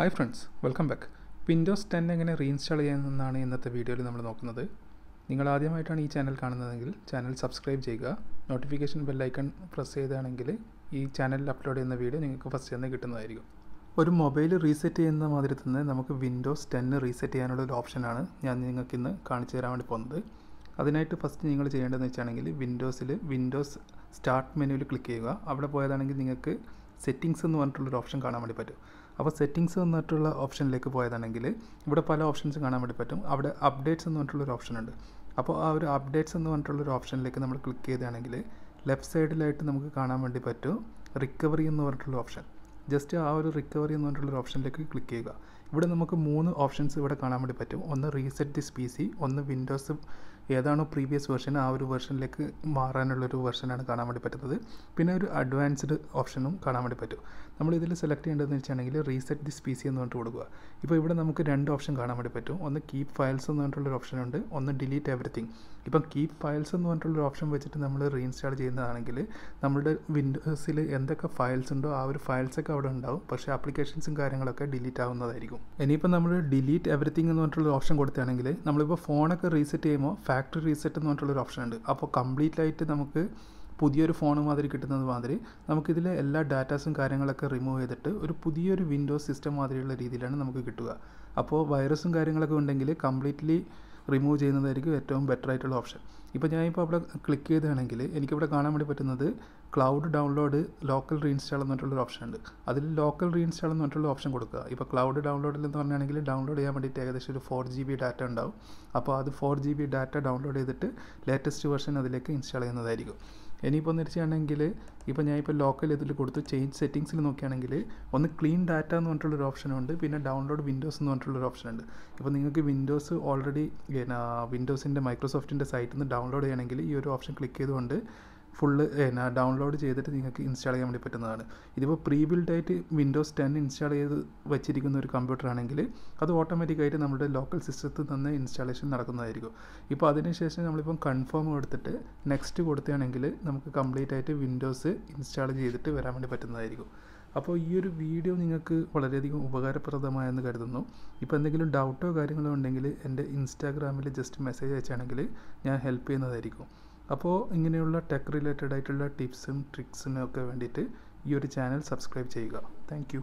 hi friends welcome back Windows ten എങ്ങനെ reinstall ചെയ്യാമെന്നാണ് ഇന്നത്തെ വീഡിയോയിൽ നമ്മൾ നോക്കുന്നത് നിങ്ങൾ ആദ്യമായിട്ടാണ് ഈ ചാനൽ കാണുന്നതെങ്കിൽ ചാനൽ സബ്സ്ക്രൈബ് ചെയ്യുക നോട്ടിഫിക്കേഷൻ ബെല്ലൈക്കൺ പ്രസ് ചെയ്താണെങ്കിൽ ഈ ചാനലിൽ അപ്ലോഡ് ചെയ്യുന്ന വീഡിയോ നിങ്ങൾക്ക് ഫസ്റ്റ് തന്നെ കിട്ടുന്നതായിരിക്കും ഒരു മൊബൈൽ റീസെറ്റ് ചെയ്യുന്ന മാതിരി തന്നെ നമുക്ക് വിൻഡോസ് ടെൻ റീസെറ്റ് ചെയ്യാനുള്ള ഒരു ഓപ്ഷനാണ് ഞാൻ നിങ്ങൾക്ക് ഇന്ന് കാണിച്ചു തരാൻ വേണ്ടി പോകുന്നത് അതിനായിട്ട് ഫസ്റ്റ് നിങ്ങൾ ചെയ്യേണ്ടതെന്ന് വെച്ചാണെങ്കിൽ വിൻഡോസിൽ വിൻഡോസ് സ്റ്റാർട്ട് മെനുവിൽ ക്ലിക്ക് ചെയ്യുക അവിടെ പോയതാണെങ്കിൽ നിങ്ങൾക്ക് സെറ്റിങ്സ് എന്ന് പറഞ്ഞിട്ടുള്ളൊരു ഓപ്ഷൻ കാണാൻ വേണ്ടി പറ്റും അപ്പോൾ സെറ്റിങ്സ് എന്നിട്ടുള്ള ഓപ്ഷനിലേക്ക് പോയതാണെങ്കിൽ ഇവിടെ പല ഓപ്ഷൻസ് കാണാൻ വേണ്ടി പറ്റും അവിടെ അപ്ഡേറ്റ്സ് എന്ന് പറഞ്ഞിട്ടുള്ള ഓപ്ഷൻ ഉണ്ട് അപ്പോൾ ആ ഒരു അപ്ഡേറ്റ്സ് എന്ന് ഒരു ഓപ്ഷനിലേക്ക് നമ്മൾ ക്ലിക്ക് ചെയ്യുകയാണെങ്കിൽ ലെഫ്റ്റ് സൈഡിലായിട്ട് നമുക്ക് കാണാൻ വേണ്ടി പറ്റും റിക്കവറി എന്ന് പറഞ്ഞിട്ടുള്ള ഓപ്ഷൻ ജസ്റ്റ് ആ ഒരു റിക്കവറി എന്ന് പറഞ്ഞിട്ടുള്ള ഓപ്ഷനിലേക്ക് ക്ലിക്ക് ചെയ്യുക ഇവിടെ നമുക്ക് മൂന്ന് ഓപ്ഷൻസ് ഇവിടെ കാണാൻ വേണ്ടി പറ്റും ഒന്ന് റീസെറ്റ് ദിസ് പി സി ഒന്ന് വിൻഡോസ് ഏതാണോ പ്രീവിയസ് വെർഷൻ ആ ഒരു വെർഷനിലേക്ക് മാറാനുള്ളൊരു വെർഷനാണ് കാണാൻ വേണ്ടി പറ്റുന്നത് പിന്നെ ഒരു അഡ്വാൻസ്ഡ് ഓപ്ഷനും കാണാൻ വേണ്ടി പറ്റും നമ്മൾ ഇതിൽ സെലക്ട് ചെയ്യേണ്ടതെന്ന് വെച്ചിട്ടുണ്ടെങ്കിൽ റീസെറ്റ് ദിസ് പി സി എന്ന് പറഞ്ഞിട്ട് കൊടുക്കുക ഇപ്പോൾ ഇവിടെ നമുക്ക് രണ്ട് ഓപ്ഷൻ കാണാൻ വേണ്ടി പറ്റും ഒന്ന് കീപ്പ് ഫയൽസ് എന്ന് പറഞ്ഞിട്ടുള്ളൊരു ഓപ്ഷനുണ്ട് ഒന്ന് ഡിലീറ്റ് എവറിത്തിങ് ഇപ്പം കീപ്പ് ഫയൽസ് എന്ന് പറഞ്ഞിട്ടുള്ളൊരു ഓപ്ഷൻ വെച്ചിട്ട് നമ്മൾ റീഇൻസ്റ്റാൾ ചെയ്യുന്നതാണെങ്കിൽ നമ്മുടെ വിൻഡോസിൽ എന്തൊക്കെ ഫയൽസ് ഉണ്ടോ ആ ഒരു ഫയൽസൊക്കെ അവിടെ ഉണ്ടാവും പക്ഷേ ആപ്ലിക്കേഷൻസും കാര്യങ്ങളൊക്കെ ഡിലീറ്റ് ആവുന്നതായിരിക്കും ഇനിയിപ്പോൾ നമ്മൾ ഡിലീറ്റ് എവറിത്തിങ് എന്ന് പറഞ്ഞിട്ടുള്ള ഓപ്ഷൻ കൊടുത്താണെങ്കിൽ നമ്മളിപ്പോൾ ഫോണൊക്കെ റീസെറ്റ് ചെയ്യുമ്പോൾ ഫാക്ടറി റീസെറ്റ് എന്ന് പറഞ്ഞിട്ടുള്ളൊരു ഓപ്ഷൻ ഉണ്ട് അപ്പോൾ കംപ്ലീറ്റ് ആയിട്ട് നമുക്ക് പുതിയൊരു ഫോൺ മാതിരി കിട്ടുന്നത് മാതിരി നമുക്കിതിലെ എല്ലാ ഡാറ്റാസും കാര്യങ്ങളൊക്കെ റിമൂവ് ചെയ്തിട്ട് ഒരു പുതിയൊരു വിൻഡോസ് സിസ്റ്റം മാതിരിയുള്ള രീതിയിലാണ് നമുക്ക് കിട്ടുക അപ്പോൾ വൈറസും കാര്യങ്ങളൊക്കെ ഉണ്ടെങ്കിൽ കംപ്ലീറ്റ്ലി റിമൂവ് ചെയ്യുന്നതായിരിക്കും ഏറ്റവും ബെറ്റർ ആയിട്ടുള്ള ഓപ്ഷൻ ഇപ്പോൾ ഞാനിപ്പോൾ അവിടെ ക്ലിക്ക് ചെയ്തതാണെങ്കിൽ എനിക്കിവിടെ കാണാൻ വേണ്ടി പറ്റുന്നത് ക്ലൗഡ് ഡൗൺലോഡ് ലോക്കൽ റീഇൻസ്റ്റാൾ എന്ന് പറഞ്ഞിട്ടുള്ള ഓപ്ഷൻ ഉണ്ട് അതിൽ ലോക്കൽ റീഇൻസ്റ്റാൾ എന്ന് പറഞ്ഞിട്ടുള്ള ഓപ്ഷൻ കൊടുക്കുക ഇപ്പോൾ ക്ലൗഡ് ഡൗൺലോഡിൽ എന്ന് പറഞ്ഞാണെങ്കിൽ ഡൗൺലോഡ് ചെയ്യാൻ വേണ്ടിയിട്ട് ഏകദേശം ഒരു ഫോർ ജി ബി ഡാറ്റ ഉണ്ടാവും അപ്പോൾ അത് four G B data download ചെയ്തിട്ട് ലേറ്റസ്റ്റ് വേർഷൻ അതിലേക്ക് ഇൻസ്റ്റാൾ ചെയ്യുന്നതായിരിക്കും ഇനിയിപ്പോൾ എന്ന് വെച്ചാണെങ്കിൽ ഇപ്പോൾ ഞാനിപ്പോൾ ലോക്കൽ ഇതിൽ കൊടുത്ത് ചേഞ്ച് സെറ്റിങ്സിൽ നോക്കുകയാണെങ്കിൽ ഒന്ന് ക്ലീൻ ഡാറ്റ എന്ന് പറഞ്ഞിട്ടുള്ളൊരു ഓപ്ഷനുണ്ട് പിന്നെ ഡൗൺലോഡ് വിൻഡോസ് എന്ന് പറഞ്ഞിട്ടുള്ളൊരു ഓപ്ഷനുണ്ട് ഇപ്പോൾ നിങ്ങൾക്ക് വിൻഡോസ് ഓൾറെഡി വിൻഡോസിൻ്റെ മൈക്രോസോഫ്റ്റിൻ്റെ സൈറ്റിൽ നിന്ന് ഡൗൺലോഡ് ചെയ്യണമെങ്കിൽ ഈ ഒരു ഓപ്ഷൻ ക്ലിക്ക് ചെയ്തുകൊണ്ട് ഫുള്ള് എന്നാ ഡൗൺലോഡ് ചെയ്തിട്ട് നിങ്ങൾക്ക് ഇൻസ്റ്റാൾ ചെയ്യാൻ വേണ്ടി പറ്റുന്നതാണ് ഇതിപ്പോൾ പ്രീ ബിൽഡായിട്ട് വിൻഡോസ് ടെൻ ഇൻസ്റ്റാൾ ചെയ്ത് വെച്ചിരിക്കുന്ന ഒരു കമ്പ്യൂട്ടർ ആണെങ്കിൽ അത് ഓട്ടോമാറ്റിക്കായിട്ട് നമ്മുടെ ലോക്കൽ സിസ്റ്റത്തിൽ നിന്ന് ഇൻസ്റ്റാളേഷൻ നടക്കുന്നതായിരിക്കും ഇപ്പോൾ അതിനുശേഷം നമ്മളിപ്പം കൺഫേം കൊടുത്തിട്ട് നെക്സ്റ്റ് കൊടുത്തുകയാണെങ്കിൽ നമുക്ക് കംപ്ലീറ്റ് ആയിട്ട് വിൻഡോസ് ഇൻസ്റ്റാൾ ചെയ്തിട്ട് വരാൻ വേണ്ടി പറ്റുന്നതായിരിക്കും അപ്പോൾ ഈ ഒരു വീഡിയോ നിങ്ങൾക്ക് വളരെയധികം ഉപകാരപ്രദമായെന്ന് കരുതുന്നു ഇപ്പോൾ എന്തെങ്കിലും ഡൗട്ടോ കാര്യങ്ങളോ ഉണ്ടെങ്കിൽ എൻ്റെ ഇൻസ്റ്റാഗ്രാമിൽ ജസ്റ്റ് മെസ്സേജ് അയച്ചാണെങ്കിൽ ഞാൻ ഹെൽപ്പ് ചെയ്യുന്നതായിരിക്കും അപ്പോൾ ഇങ്ങനെയുള്ള ടെക് റിലേറ്റഡ് ആയിട്ടുള്ള ടിപ്സും ട്രിക്സിനും ഒക്കെ വേണ്ടിയിട്ട് ഈ ഒരു ചാനൽ സബ്സ്ക്രൈബ് ചെയ്യുക താങ്ക്